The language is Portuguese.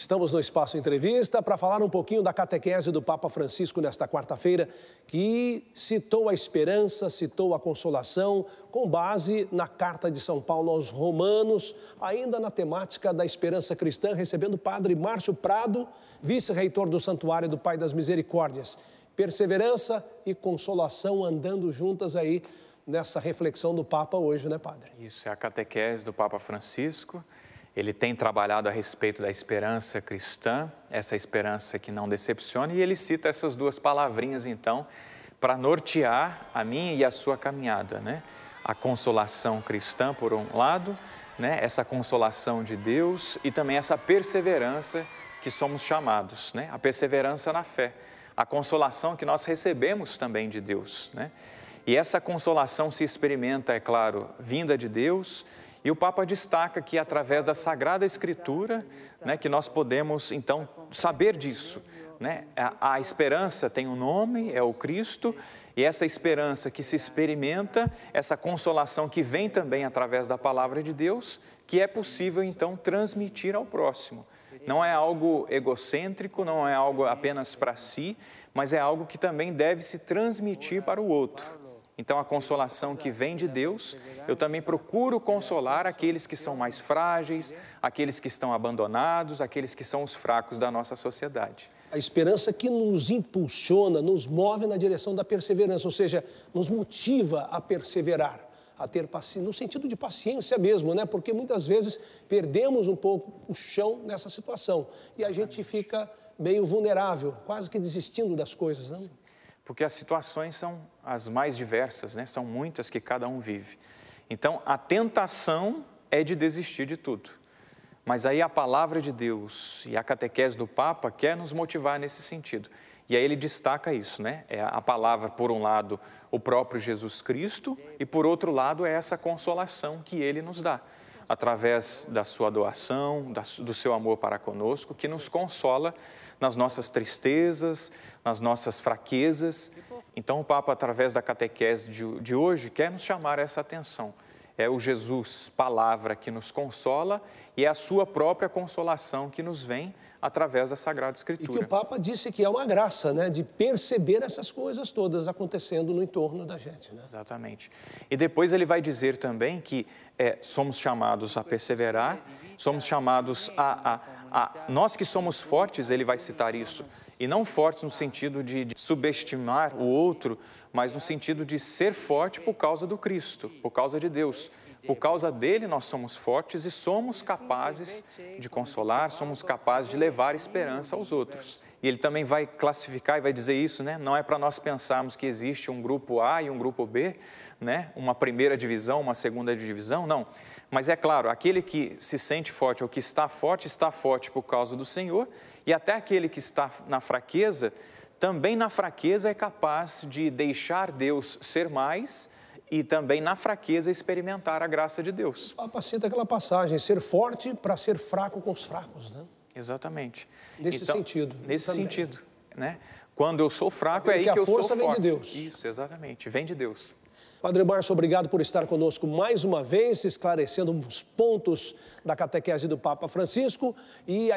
Estamos no Espaço Entrevista para falar um pouquinho da catequese do Papa Francisco nesta quarta-feira, que citou a esperança, citou a consolação, com base na Carta de São Paulo aos Romanos, ainda na temática da esperança cristã, recebendo o padre Márcio Prado, vice-reitor do Santuário do Pai das Misericórdias. Perseverança e consolação andando juntas aí nessa reflexão do Papa hoje, né, padre? Isso, é a catequese do Papa Francisco. Ele tem trabalhado a respeito da esperança cristã, essa esperança que não decepciona, e ele cita essas duas palavrinhas então para nortear a minha e a sua caminhada, né? A consolação cristã por um lado, né? Essa consolação de Deus e também essa perseverança que somos chamados, né? A perseverança na fé, a consolação que nós recebemos também de Deus, né? E essa consolação se experimenta, é claro, vinda de Deus e o Papa destaca que através da Sagrada Escritura, né, que nós podemos então saber disso. Né? A, a esperança tem um nome, é o Cristo, e essa esperança que se experimenta, essa consolação que vem também através da palavra de Deus, que é possível então transmitir ao próximo. Não é algo egocêntrico, não é algo apenas para si, mas é algo que também deve se transmitir para o outro. Então, a consolação que vem de Deus, eu também procuro consolar aqueles que são mais frágeis, aqueles que estão abandonados, aqueles que são os fracos da nossa sociedade. A esperança que nos impulsiona, nos move na direção da perseverança, ou seja, nos motiva a perseverar a ter paciência, no sentido de paciência mesmo, né? Porque muitas vezes perdemos um pouco o chão nessa situação e a gente fica meio vulnerável, quase que desistindo das coisas, não? Sim porque as situações são as mais diversas, né? são muitas que cada um vive. Então, a tentação é de desistir de tudo. Mas aí a palavra de Deus e a catequese do Papa quer nos motivar nesse sentido. E aí ele destaca isso, né? É a palavra, por um lado, o próprio Jesus Cristo, e por outro lado, é essa consolação que ele nos dá através da sua doação, do seu amor para conosco, que nos consola nas nossas tristezas, nas nossas fraquezas. Então, o Papa, através da catequese de hoje, quer nos chamar essa atenção é o Jesus palavra que nos consola e é a sua própria consolação que nos vem através da Sagrada Escritura. E que o Papa disse que é uma graça, né, de perceber essas coisas todas acontecendo no entorno da gente, né? Exatamente. E depois ele vai dizer também que é, somos chamados a perseverar, somos chamados a, a, a... Nós que somos fortes, ele vai citar isso, e não fortes no sentido de, de subestimar o outro, mas no sentido de ser forte por causa do Cristo, por causa de Deus. Por causa dele, nós somos fortes e somos capazes de consolar, somos capazes de levar esperança aos outros. E ele também vai classificar e vai dizer isso, né? Não é para nós pensarmos que existe um grupo A e um grupo B, né? Uma primeira divisão, uma segunda divisão, não. Mas é claro, aquele que se sente forte ou que está forte, está forte por causa do Senhor e até aquele que está na fraqueza, também na fraqueza é capaz de deixar Deus ser mais e também na fraqueza experimentar a graça de Deus. Papa cita aquela passagem, ser forte para ser fraco com os fracos, né? Exatamente. Nesse então, sentido. Nesse também. sentido, né? Quando eu sou fraco Porque é aí que, eu sou forte. a força vem de Deus. Isso, exatamente, vem de Deus. Padre Márcio, obrigado por estar conosco mais uma vez, esclarecendo uns pontos da catequese do Papa Francisco e